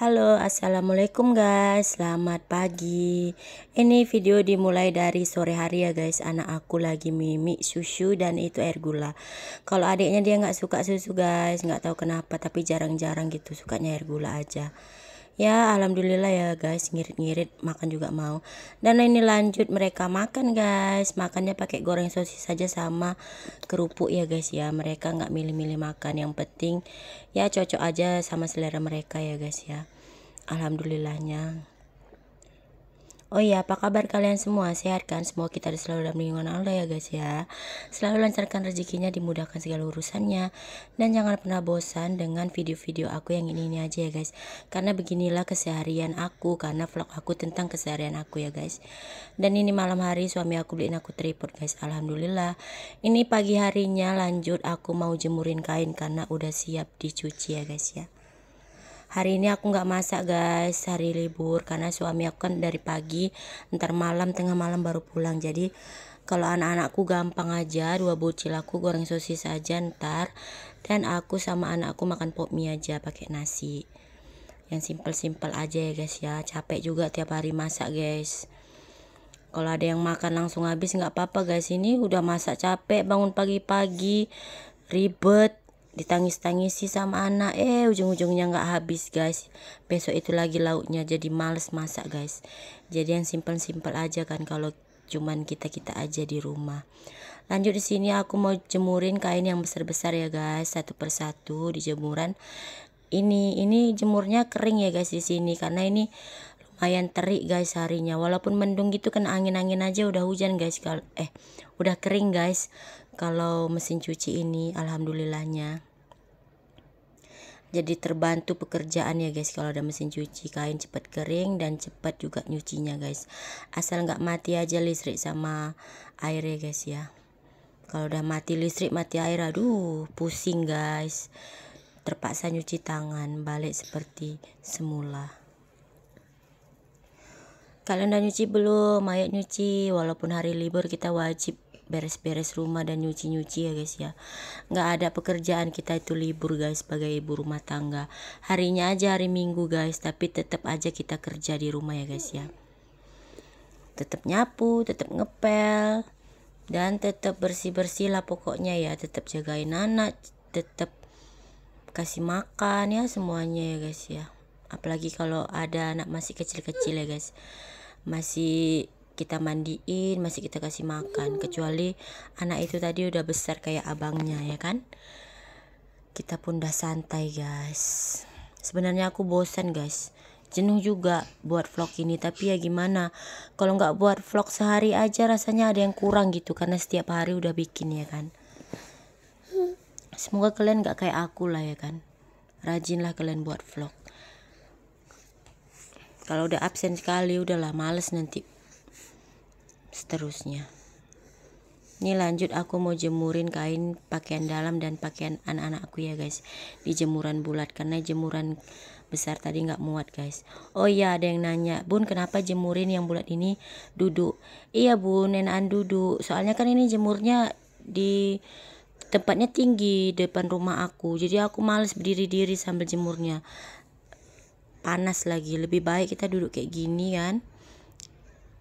Halo assalamualaikum guys selamat pagi ini video dimulai dari sore hari ya guys anak aku lagi mimik susu dan itu air gula kalau adiknya dia nggak suka susu guys nggak tahu kenapa tapi jarang-jarang gitu sukanya air gula aja ya alhamdulillah ya guys ngirit-ngirit makan juga mau dan ini lanjut mereka makan guys makannya pakai goreng sosis saja sama kerupuk ya guys ya mereka nggak milih-milih makan yang penting ya cocok aja sama selera mereka ya guys ya alhamdulillahnya Oh iya, apa kabar kalian semua? Sehat kan? Semoga kita selalu dalam lindungan Allah ya guys ya. Selalu lancarkan rezekinya, dimudahkan segala urusannya. Dan jangan pernah bosan dengan video-video aku yang ini-ini aja ya guys. Karena beginilah keseharian aku, karena vlog aku tentang keseharian aku ya guys. Dan ini malam hari suami aku beliin aku tripod guys, Alhamdulillah. Ini pagi harinya lanjut aku mau jemurin kain karena udah siap dicuci ya guys ya hari ini aku nggak masak guys hari libur karena suami aku kan dari pagi ntar malam tengah malam baru pulang jadi kalau anak-anakku gampang aja dua bocil aku goreng sosis aja ntar dan aku sama anakku makan pop mie aja pakai nasi yang simple-simple aja ya guys ya capek juga tiap hari masak guys kalau ada yang makan langsung habis nggak apa-apa guys ini udah masak capek bangun pagi-pagi ribet ditangis-tangisi sama anak eh ujung-ujungnya nggak habis guys besok itu lagi lauknya jadi males masak guys jadi yang simpel-simpel aja kan kalau cuman kita kita aja di rumah lanjut di sini aku mau jemurin kain yang besar-besar ya guys satu persatu di jemuran ini ini jemurnya kering ya guys di sini karena ini lumayan terik guys harinya walaupun mendung gitu kan angin-angin aja udah hujan guys kalau eh udah kering guys kalau mesin cuci ini alhamdulillahnya jadi terbantu pekerjaan ya guys kalau ada mesin cuci kain cepat kering dan cepat juga nyucinya guys asal nggak mati aja listrik sama air ya guys ya kalau udah mati listrik mati air aduh pusing guys terpaksa nyuci tangan balik seperti semula Kalian udah nyuci belum? Ayo nyuci. Walaupun hari libur kita wajib beres-beres rumah dan nyuci-nyuci ya guys ya nggak ada pekerjaan kita itu libur guys sebagai ibu rumah tangga harinya aja hari minggu guys tapi tetap aja kita kerja di rumah ya guys ya tetap nyapu tetap ngepel dan tetap bersih-bersih lah pokoknya ya tetap jagain anak tetap kasih makan ya semuanya ya guys ya apalagi kalau ada anak masih kecil-kecil ya guys masih kita mandiin masih kita kasih makan kecuali anak itu tadi udah besar kayak abangnya ya kan kita pun udah santai guys sebenarnya aku bosan guys jenuh juga buat vlog ini tapi ya gimana kalau nggak buat vlog sehari aja rasanya ada yang kurang gitu karena setiap hari udah bikin ya kan semoga kalian nggak kayak aku lah ya kan rajinlah kalian buat vlog kalau udah absen sekali udahlah males nanti seterusnya ini lanjut aku mau jemurin kain pakaian dalam dan pakaian anak-anak aku ya guys di jemuran bulat karena jemuran besar tadi nggak muat guys oh iya ada yang nanya bun kenapa jemurin yang bulat ini duduk iya bun nenan duduk soalnya kan ini jemurnya di tempatnya tinggi depan rumah aku jadi aku males berdiri-diri sambil jemurnya panas lagi lebih baik kita duduk kayak gini kan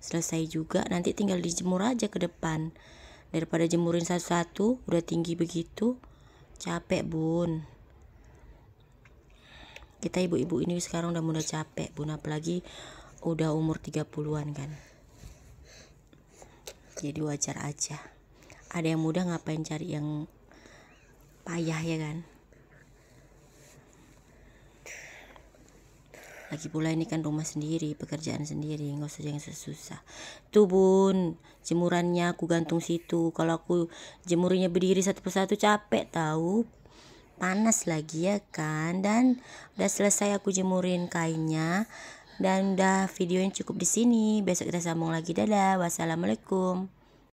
selesai juga nanti tinggal dijemur aja ke depan daripada jemurin satu-satu udah tinggi begitu capek bun kita ibu-ibu ini sekarang udah mudah capek bun apalagi udah umur 30-an kan jadi wajar aja ada yang mudah ngapain cari yang payah ya kan lagi pula ini kan rumah sendiri pekerjaan sendiri nggak usah yang susah tuh bun jemurannya aku gantung situ kalau aku jemurnya berdiri satu persatu capek tahu panas lagi ya kan dan udah selesai aku jemurin kainnya dan udah videonya cukup di sini besok kita sambung lagi dadah wassalamualaikum